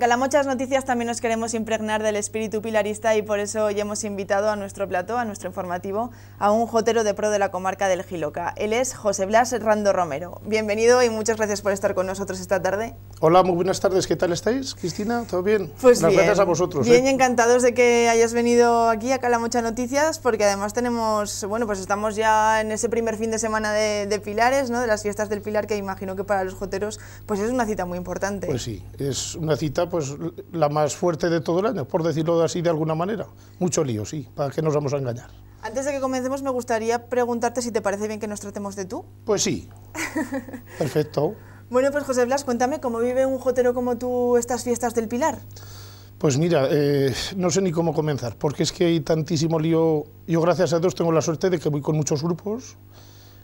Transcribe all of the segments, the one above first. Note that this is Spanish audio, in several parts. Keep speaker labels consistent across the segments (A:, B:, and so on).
A: Calamochas Noticias también nos queremos impregnar del espíritu pilarista y por eso hoy hemos invitado a nuestro plato, a nuestro informativo, a un jotero de pro de la comarca del Giloca. Él es José Blas Rando Romero. Bienvenido y muchas gracias por estar con nosotros esta tarde.
B: Hola, muy buenas tardes. ¿Qué tal estáis, Cristina? ¿Todo bien? Pues bien, gracias a vosotros. Bien, ¿eh?
A: encantados de que hayas venido aquí a Calamocha Noticias porque además tenemos, bueno, pues estamos ya en ese primer fin de semana de, Pilares, ¿no? De las fiestas del Pilar que imagino que para los joteros pues es una cita muy importante. Pues
B: sí, es una cita pues la más fuerte de todo el año, por decirlo así de alguna manera. Mucho lío, sí, ¿para que nos vamos a engañar?
A: Antes de que comencemos, me gustaría preguntarte si te parece bien que nos tratemos de tú.
B: Pues sí. Perfecto.
A: Bueno, pues José Blas, cuéntame cómo vive un jotero como tú estas fiestas
B: del Pilar. Pues mira, eh, no sé ni cómo comenzar, porque es que hay tantísimo lío. Yo, gracias a Dios, tengo la suerte de que voy con muchos grupos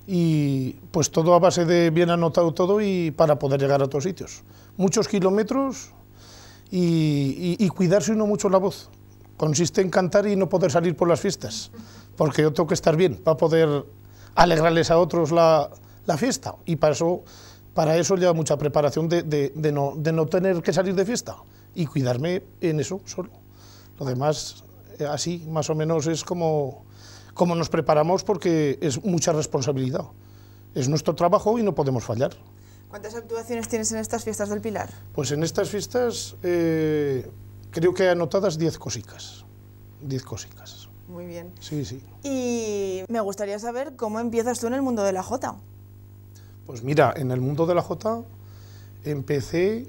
B: y pues todo a base de bien anotado todo y para poder llegar a otros sitios. Muchos kilómetros y, y cuidarse uno mucho la voz. Consiste en cantar y no poder salir por las fiestas, porque yo tengo que estar bien para poder alegrarles a otros la, fiesta. Y para eso, para eso lleva mucha preparación de, no, tener que salir de fiesta y cuidarme en eso solo. Lo demás, eh, así, más o menos es como nos preparamos porque es mucha responsabilidad. Es nuestro trabajo y no podemos fallar.
A: ¿Cuántas actuaciones tienes en estas fiestas del Pilar?
B: Pues en estas fiestas eh, creo que anotadas 10 cosicas. 10 cosicas. Muy bien. Sí, sí.
A: Y me gustaría saber cómo empiezas tú en el mundo de la Jota.
B: Pues mira, en el mundo de la Jota empecé,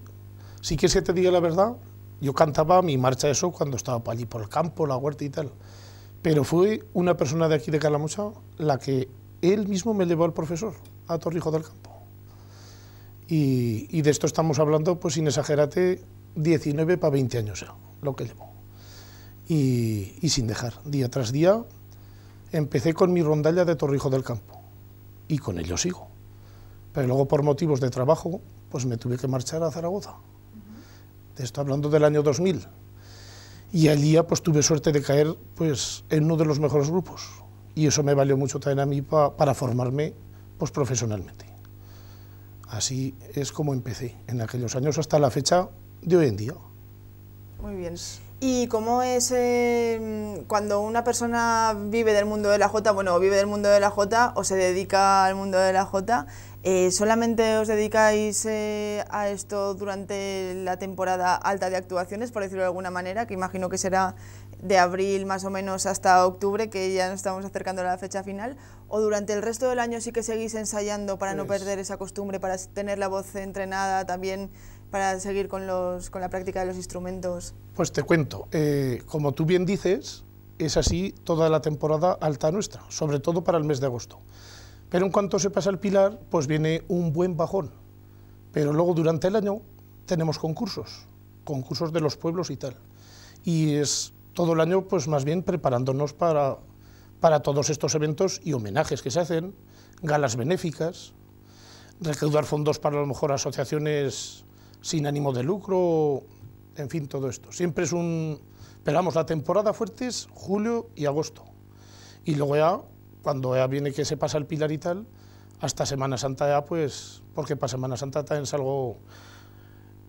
B: sí que se te diga la verdad, yo cantaba mi marcha eso cuando estaba allí por el campo, la huerta y tal. Pero fue una persona de aquí de Calamocha la que él mismo me llevó al profesor a Torrijos del Campo. Y, de esto estamos hablando, pues sin exagerarte, 19 para 20 años lo que llevo. Y, sin dejar, día tras día, empecé con mi rondalla de Torrijo del Campo y con ello sigo. Pero luego por motivos de trabajo, pues me tuve que marchar a Zaragoza. Te estoy hablando del año 2000. Y allí día, pues tuve suerte de caer pues en uno de los mejores grupos. Y eso me valió mucho también a mí para formarme pues profesionalmente. Así es como empecé en aquellos años hasta la fecha de hoy en día.
A: Muy bien. ¿Y cómo es em, cuando una persona vive del mundo de la J, bueno, vive del mundo de la J o se dedica al mundo de la J? Eh, ¿Solamente os dedicáis eh, a esto durante la temporada alta de actuaciones, por decirlo de alguna manera, que imagino que será de abril más o menos hasta octubre, que ya nos estamos acercando a la fecha final, o durante el resto del año sí que seguís ensayando para no perder esa costumbre, para tener la voz entrenada también, para seguir con, los, con la práctica de los instrumentos?
B: Pues te cuento, eh, como tú bien dices, es así toda la temporada alta nuestra, sobre todo para el mes de agosto. Pero en cuanto se pasa el pilar, pues viene un buen bajón. Pero luego durante el año tenemos concursos, concursos de los pueblos y tal. Y es todo el año, pues más bien preparándonos para, para todos estos eventos y homenajes que se hacen, galas benéficas, recaudar fondos para a lo mejor asociaciones sin ánimo de lucro, en fin, todo esto. Siempre es un... Esperamos la temporada fuerte es julio y agosto. Y luego ya, cuando ya viene que se pasa el pilar y tal, hasta Semana Santa ya, pues, porque para Semana Santa también salgo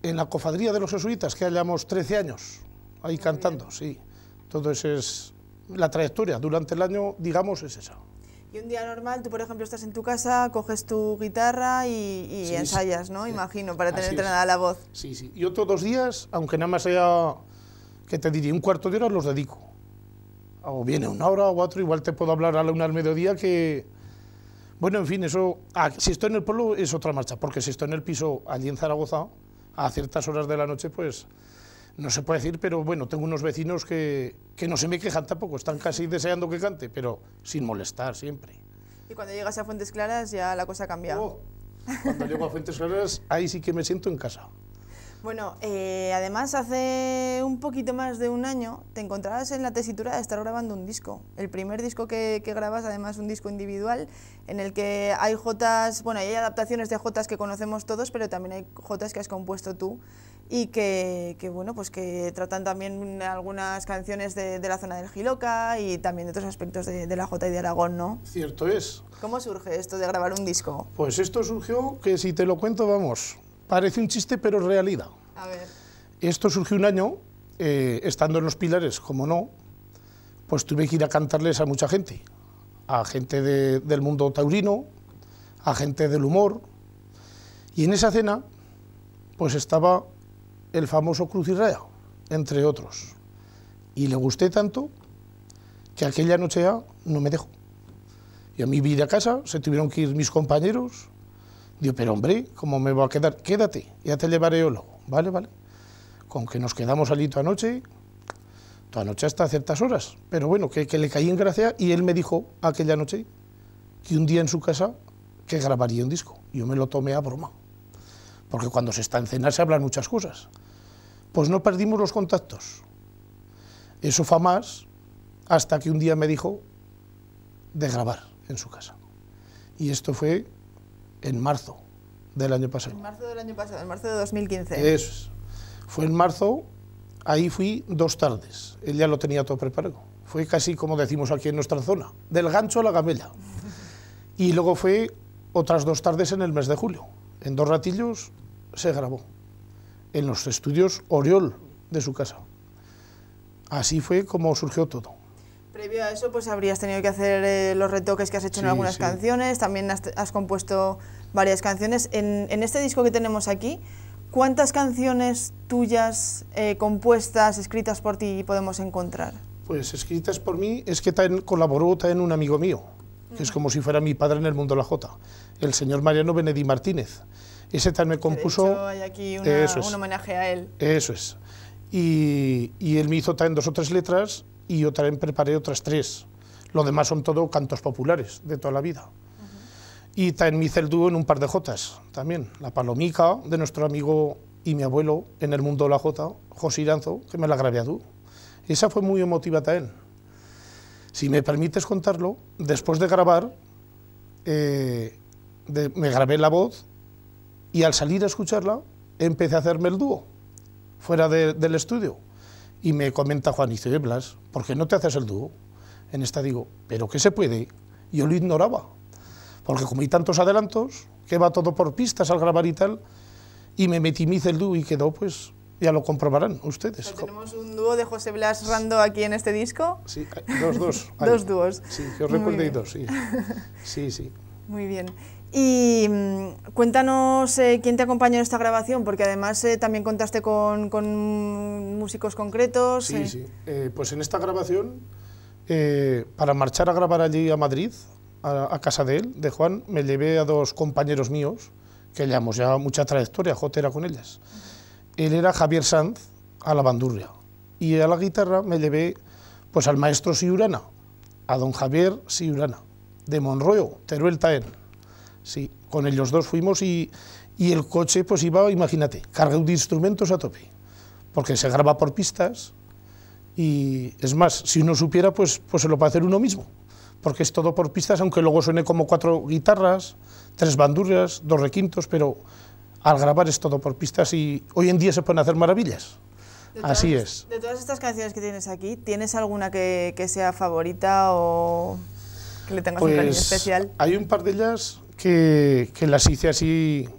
B: en la cofadría de los jesuitas, que hallamos 13 años, ahí cantando, sí. Entonces es la trayectoria durante el año, digamos, es esa.
A: Y un día normal, tú por ejemplo estás en tu casa, coges tu guitarra y, ensayas, ¿no? Imagino, para tener entrenada la voz.
B: Sí, sí. Y otros dos días, aunque nada más sea, que te diría, un cuarto de hora los dedico. O viene una hora o cuatro, igual te puedo hablar a la una al mediodía que... Bueno, en fin, eso... Ah, si estoy en el pueblo es otra marcha, porque si estoy en el piso allí en Zaragoza, a ciertas horas de la noche, pues no se puede decir, pero bueno, tengo unos vecinos que, que no se me quejan tampoco, están casi deseando que cante, pero sin molestar siempre.
A: Y cuando llegas a Fuentes Claras ya la cosa ha cambiado. Oh,
B: cuando llego a Fuentes Claras, ahí sí que me siento en casa.
A: Bueno, eh, además hace un poquito más de un año te encontrabas en la tesitura de estar grabando un disco. El primer disco que, que grabas, además un disco individual, en el que hay jotas, bueno, hay adaptaciones de jotas que conocemos todos, pero también hay jotas que has compuesto tú y que, bueno, pues que tratan también algunas canciones de, la zona del Giloca y también de otros aspectos
B: de, la Jota y de Aragón, ¿no?
A: Cierto es. ¿Cómo surge esto de grabar un disco?
B: Pues esto surgió que si te lo cuento, vamos, parece un chiste pero es realidad. Esto surgió un año, eh, estando en los pilares, como no, pues tuve que ir a cantarles a mucha gente, a gente del mundo taurino, a gente del humor, y en esa cena pues estaba el famoso crucirreo, entre otros. Y le gusté tanto que aquella noche no me dejó. Y a mí vi a casa, se tuvieron que ir mis compañeros. Digo, pero hombre, ¿cómo me voy a quedar? Quédate, ya te llevaré yo luego. Vale, vale. Con que nos quedamos allí toda noche, toda noche hasta ciertas horas. Pero bueno, que le caí en gracia y él me dijo aquella noche que un día en su casa que grabaría un disco. Yo me lo tomé a broma porque cuando se está en cena se hablan muchas cosas. Pues no perdimos los contactos. Eso fue más hasta que un día me dijo de grabar en su casa. Y esto fue en marzo del año pasado. En
A: marzo del año pasado, en marzo de 2015. Eso
B: es. Fue en marzo, ahí fui dos tardes. Él ya lo tenía todo preparado. Fue casi como decimos aquí en nuestra zona, del gancho a la gamela. Y luego fue otras dos tardes en el mes de julio en dos ratillos se grabó en los estudios Oriol de su casa. Así fue como surgió todo.
A: Previo a eso, pues habrías tenido que hacer eh, los retoques que has hecho en algunas canciones, también has, compuesto varias canciones. En, este disco que tenemos aquí, ¿cuántas canciones tuyas eh, compuestas, escritas por ti podemos encontrar?
B: Pues escritas por mí, es que colaboró también un amigo mío, es como si fuera mi padre en el mundo de la jota, el señor Mariano Benedí Martínez. Ese me compuso...
A: hay aquí un homenaje a él.
B: Eso es. Y, él me hizo también dos o tres letras y yo también preparé otras tres. Lo demás son todo cantos populares de toda la vida. Y también me hice el dúo en un par de jotas también. La palomica de nuestro amigo y mi abuelo en el mundo de la jota, José Iranzo, que me la grabé a dúo. Esa fue muy emotiva también. Si me permites contarlo, después de grabar, eh, me grabé la voz y al salir a escucharla empecé a hacerme el dúo, fuera del estudio. Y me comenta Juanicio de Blas, ¿por qué no te haces el dúo? En esta digo, ¿pero qué se puede? Yo lo ignoraba, porque como hay tantos adelantos, que va todo por pistas al grabar y tal, y me metimice el dúo y quedó pues ya lo comprobarán ustedes. Tenemos un
A: dúo de José Blas Rando aquí en este disco.
B: Sí, dos, dos. dos dúos. Sí, yo recuerdo dos, sí. Sí, sí.
A: Muy bien. Y mm, cuéntanos eh, quién te acompañó en esta grabación, porque además eh, también contaste con, con
B: músicos concretos. Sí, eh. sí. pues en esta grabación, para marchar a grabar allí a Madrid, a, casa de él, de Juan, me llevé a dos compañeros míos, que llevamos ya mucha trayectoria, era con ellas él era Javier Sanz a la bandurria y a la guitarra me llevé pues al maestro Siurana, a don Javier Siurana, de Monroyo, Teruel Taén. Sí, con ellos dos fuimos y, el coche pues iba, imagínate, cargado de instrumentos a tope, porque se graba por pistas y es más, si uno supiera pues, pues se lo puede hacer uno mismo, porque es todo por pistas, aunque luego suene como cuatro guitarras, tres bandurrias, dos requintos, pero al grabar es todo por pistas y hoy en día se pueden hacer maravillas. Así es.
A: De todas estas canciones que tienes aquí, ¿tienes alguna que, sea favorita o que le tengas un cariño pues, especial?
B: Hay un par de ellas que, las hice así.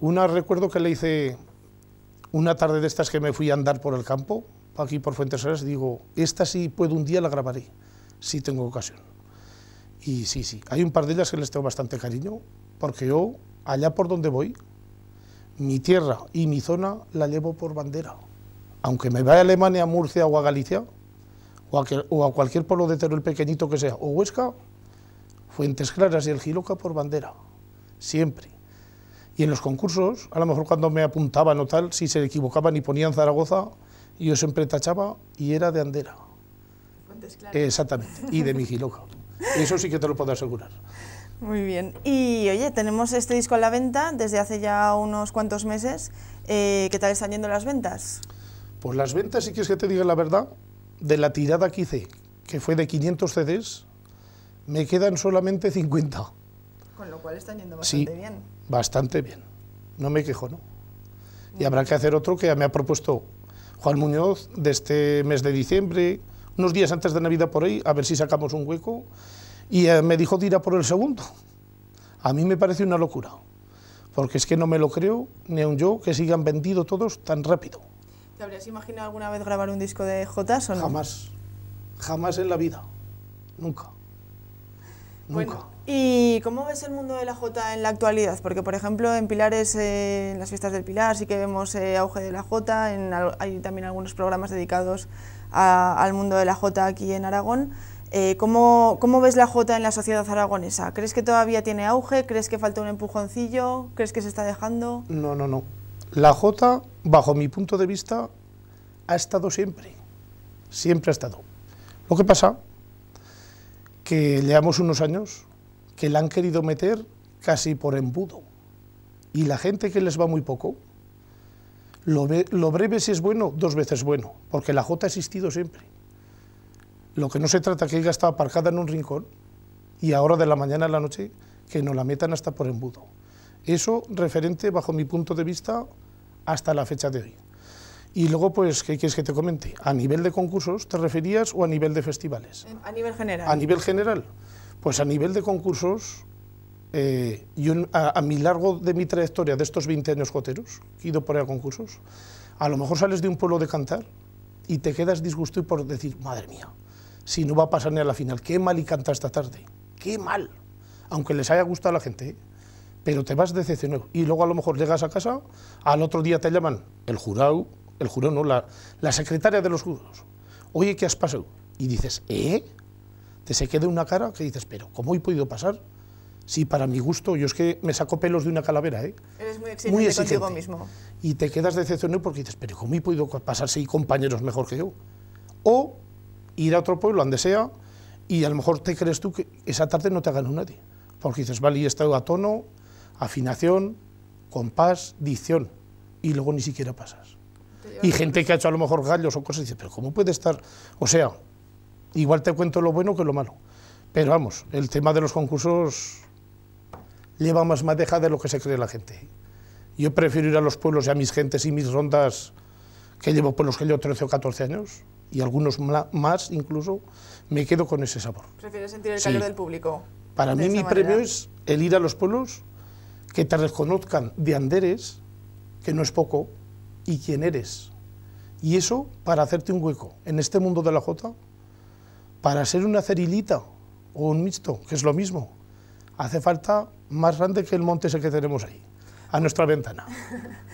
B: Una recuerdo que le hice una tarde de estas que me fui a andar por el campo, aquí por Fuentes digo, esta sí puedo un día la grabaré, si tengo ocasión. Y sí, sí, hay un par de ellas que les tengo bastante cariño, porque yo, allá por donde voy, mi tierra y mi zona la llevo por bandera. Aunque me vaya a Alemania, a Murcia o a Galicia, o a, cualquier pueblo de Teruel pequeñito que sea, o Huesca, Fuentes Claras y el Giloca por bandera, siempre. Y en los concursos, a lo mejor cuando me apuntaban o tal, si se equivocaban y ponían Zaragoza, yo siempre tachaba y era de Andera. Fuentes Claras. Exactamente, y de mi Giloca. Eso sí que te lo puedo asegurar.
A: Muy bien. Y oye, tenemos este disco a la venta desde hace ya unos cuantos meses. Eh, ¿Qué tal están yendo las ventas?
B: Pues las ventas, si quieres que te diga la verdad, de la tirada que hice, que fue de 500 CDs, me quedan solamente 50.
A: Con lo cual están yendo bastante bien.
B: Bastante bien. No me quejo, ¿no? Y habrá que hacer otro que me ha propuesto Juan Muñoz de este mes de diciembre, unos días antes de Navidad por ahí, a ver si sacamos un hueco y me dijo tira por el segundo. A mí me parece una locura, porque es que no me lo creo, ni aun yo, que sigan vendido todos tan rápido.
A: ¿Te habrías imaginado alguna vez grabar un disco de Jotas o no? Jamás, jamás en la vida, nunca. ¿y cómo ves el mundo de la Jota en la actualidad? Porque, por ejemplo, en Pilares, eh, en las fiestas del Pilar, sí que vemos eh, auge de la Jota, hay también algunos programas dedicados al mundo de la Jota aquí en Aragón. Eh, ¿cómo, ves la J en la sociedad aragonesa? ¿Crees que todavía tiene auge? ¿Crees que falta un empujoncillo? ¿Crees que se está dejando?
B: No, no, no. La J, bajo mi punto de vista, ha estado siempre. Siempre ha estado. Lo que pasa que llevamos unos años que la han querido meter casi por embudo. Y la gente que les va muy poco, lo, lo breve si es bueno, dos veces bueno, porque la J ha existido siempre. Lo que no se trata es que ella está aparcada en un rincón y ahora de la mañana a la noche que no la metan hasta por embudo. Eso referente, bajo mi punto de vista, hasta la fecha de hoy. Y luego, pues, ¿qué quieres que te comente? ¿A nivel de concursos te referías o a nivel de festivales? Eh,
A: a nivel general. A nivel
B: general. Pues a nivel de concursos, eh, a, mi largo de mi trayectoria de estos 20 años goteros, he ido por ahí a concursos, a lo mejor sales de un pueblo de cantar y te quedas disgustado por decir, madre mía, si no va a pasar ni a la final. Qué mal y canta esta tarde. Qué mal. Aunque les haya gustado a la gente. ¿eh? Pero te vas decepcionado. Y luego a lo mejor llegas a casa, al otro día te llaman el jurado, el jurado no, la, la secretaria de los jurados. Oye, ¿qué has pasado? Y dices, ¿eh? Te se queda una cara que dices, pero ¿cómo he podido pasar? ...si para mi gusto, yo es que me saco pelos de una calavera, ¿eh? Eres muy exigente, mismo. Y te quedas decepcionado porque dices, pero ¿cómo he podido pasar si compañeros mejor que yo? O ir a otro pueblo, donde sea, y a lo mejor te crees tú que esa tarde no te ganado nadie, porque dices, vale, y estado a tono, afinación, compás, dicción, y luego ni siquiera pasas. Y gente que ha hecho a lo mejor gallos o cosas, dice, pero ¿cómo puede estar? O sea, igual te cuento lo bueno que lo malo. Pero vamos, el tema de los concursos lleva más madeja de lo que se cree la gente. Yo prefiero ir a los pueblos y a mis gentes y mis rondas que llevo por los que llevo 13 o 14 años, y algunos más incluso, me quedo con ese sabor.
C: Prefiero
A: sentir el calor del público. Para mí mi premio es
B: el ir a los pueblos, que te reconozcan de Anderes, que no es poco, y quién eres. Y eso para hacerte un hueco en este mundo de la jota, para ser una cerilita o un mixto, que es lo mismo, hace falta más grande que el monte ese que tenemos ahí a nuestra ventana.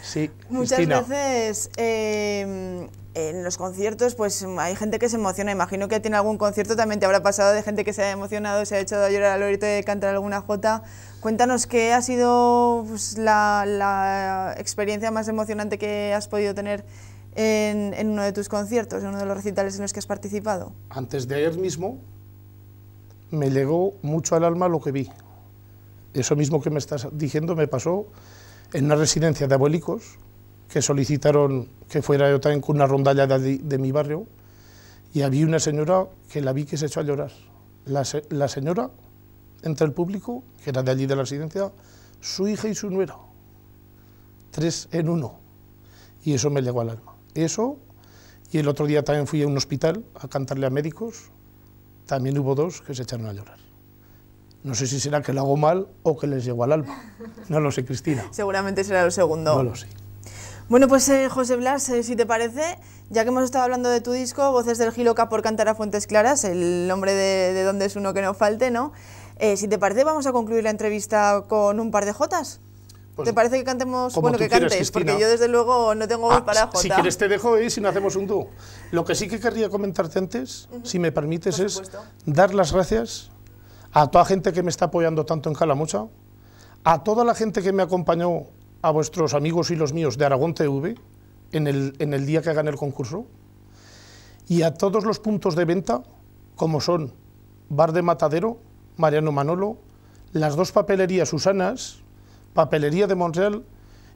B: Sí, Muchas
A: veces em, en los conciertos pues hay gente que se emociona. Imagino que tiene algún concierto también te habrá pasado de gente que se ha emocionado, se ha echado a llorar al oírte de cantar alguna jota. Cuéntanos qué ha sido pues, la, experiencia más emocionante que has podido tener en uno de tus conciertos, en uno de los recitales en los que has participado.
B: Antes de ayer mismo me llegó mucho al alma lo que vi. Eso mismo que me estás diciendo me pasó en una residencia de abuelicos que solicitaron que fuera yo también con una rondalla de, mi barrio y había una señora que la vi que se echó a llorar. La, la señora, entre el público, que era de allí de la residencia, su hija y su nuera, tres en uno. Y eso me llegó al alma. Eso, y el otro día también fui a un hospital a cantarle a médicos, también hubo dos que se echaron a llorar. No sé si será que lo hago mal o que les llegó al alma. No lo sé, Cristina.
A: Seguramente será lo segundo. No lo sé. Bueno, pues eh, José Blas, eh, si te parece, ya que hemos estado hablando de tu disco, Voces del Giloca por Cantar a Fuentes Claras, el nombre de, donde es uno que no falte, ¿no? Eh, si te parece, vamos a concluir la entrevista con un par de jotas. Pues, ¿Te parece que cantemos? Bueno, que cantes, Cristina. porque yo desde luego no tengo voz ah, para Jota. Si quieres
B: te dejo y si no hacemos un dúo. Lo que sí que querría comentarte antes, si me permites, es dar las gracias a toda gente que me está apoyando tanto en Calamocha, a toda la gente que me acompañó, a vuestros amigos y los míos de Aragón TV, en el, día que gané el concurso, y a todos los puntos de venta, como son Bar de Matadero, Mariano Manolo, las dos papelerías Susanas, Papelería de Montreal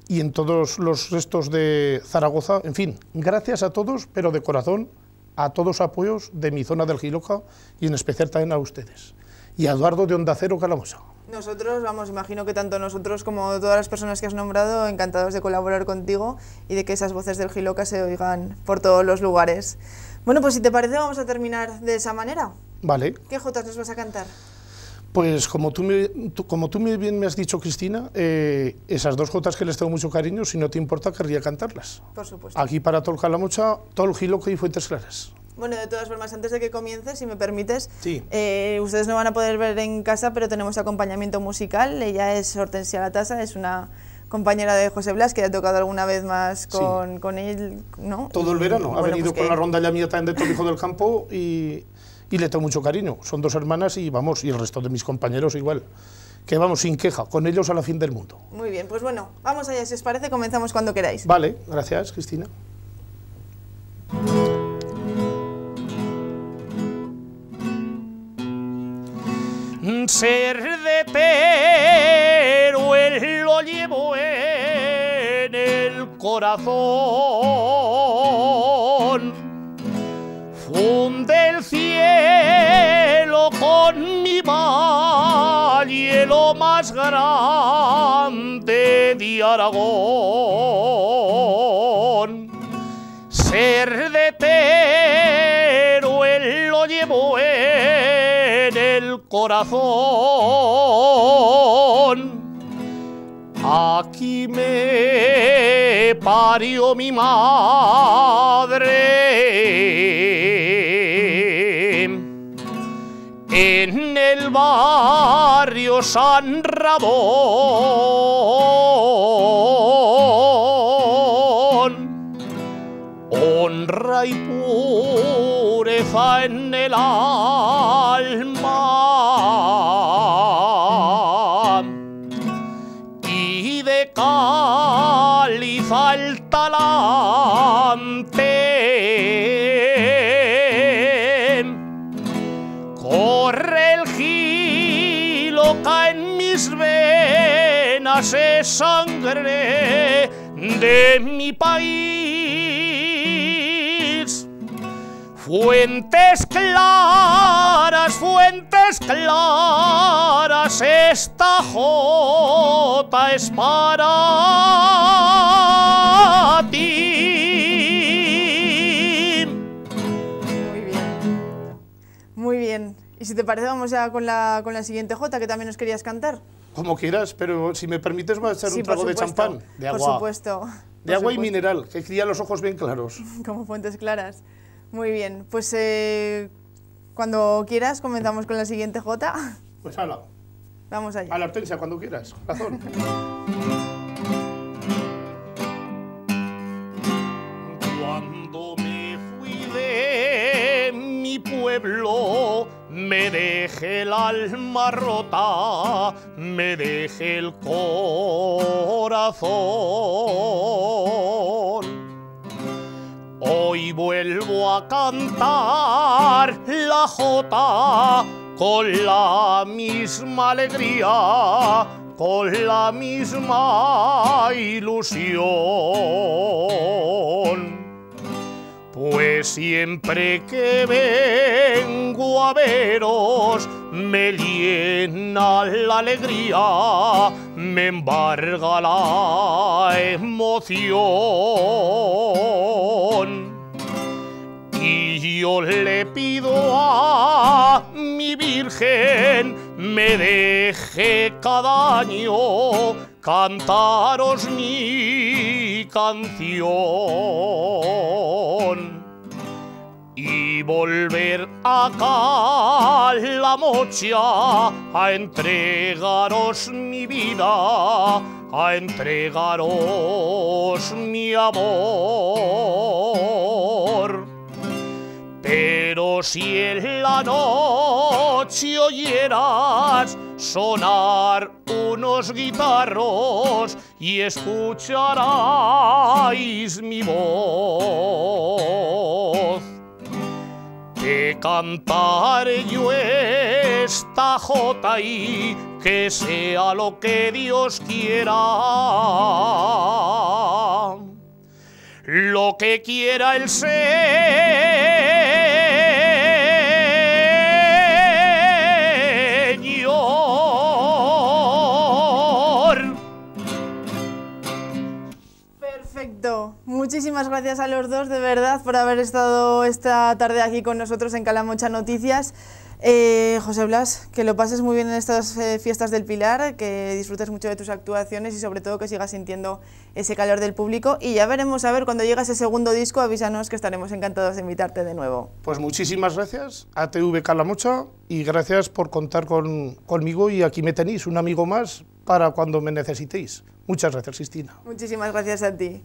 B: y en todos los restos de Zaragoza. En fin, gracias a todos, pero de corazón, a todos los apoyos de mi zona del Giloca y en especial también a ustedes y Eduardo de Onda Cero Calamosa.
A: Nosotros, vamos, imagino que tanto nosotros como todas las personas que has nombrado, encantados de colaborar contigo y de que esas voces del Giloca se oigan por todos los lugares. Bueno, pues si te parece, vamos a terminar de esa manera. Vale. ¿Qué jotas nos vas a cantar?
B: Pues como tú, me, como bien me has dicho, Cristina, eh, esas dos jotas que les tengo mucho cariño, si no te importa, querría cantarlas. Por supuesto. Aquí para Tol todo Tol Giloca y Fuentes Claras.
A: Bueno, de todas formas, antes de que comiences, si me permites, eh, ustedes no van a poder ver en casa, pero tenemos acompañamiento musical. Ella es Hortensia Latasa, es una compañera de José Blas, que ha tocado alguna vez más con, él, ¿no? Todo el verano. ha venido pues con la
B: ronda ya mía también de Hijo del Campo y, y le tengo mucho cariño. Son dos hermanas y vamos, y el resto de mis compañeros igual que vamos sin queja, con ellos a la fin del mundo.
A: Muy bien, pues bueno, vamos allá, si os parece, comenzamos cuando queráis.
B: Vale, gracias, Cristina.
C: ser de pero él lo llevo en el corazón. Funde el cielo con mi valle, lo más grande de Aragón. corazón. Aquí me parió mi madre. En el barrio San Ramón, honra y pureza en el alma. sangre de mi país. Fuentes claras, fuentes claras, esta jota es para ti.
A: si te parece, vamos ya con la, siguiente Jota, que también nos querías cantar.
B: Como quieras, pero si me permites, voy a echar un trago de champán. De agua. Por supuesto. De agua y mineral, que cría los ojos bien claros.
A: Como fuentes claras. Muy bien, pues eh, cuando quieras comenzamos con la siguiente J
B: Pues hala. Vamos allá. A la hortensia, cuando quieras. Razón.
C: alma rota me deje el corazón. Hoy vuelvo a cantar la jota con la misma alegría, con la misma ilusión. Pues siempre que vengo a veros, me llena la alegría, me embarga la emoción. Y yo le pido a mi Virgen me deje cada año cantaros mi canción volver acá la mocha a entregaros mi vida, a entregaros mi amor. Pero si en la noche oyeras sonar unos guitarros y escucharais mi voz, que cantar yo esta jota y que sea lo que Dios quiera. Lo que quiera el ser
A: muchísimas gracias a los dos, de verdad, por haber estado esta tarde aquí con nosotros en Calamocha Noticias. Eh, José Blas, que lo pases muy bien en estas eh, fiestas del Pilar, que disfrutes mucho de tus actuaciones y sobre todo que sigas sintiendo ese calor del público y ya veremos, a ver, cuando llega ese segundo disco, avísanos que estaremos encantados de invitarte de nuevo.
B: Pues muchísimas gracias a TV Calamocha y gracias por contar conmigo y aquí me tenéis, un amigo más para cuando me necesitéis. Muchas gracias, Cristina.
A: Muchísimas gracias a ti.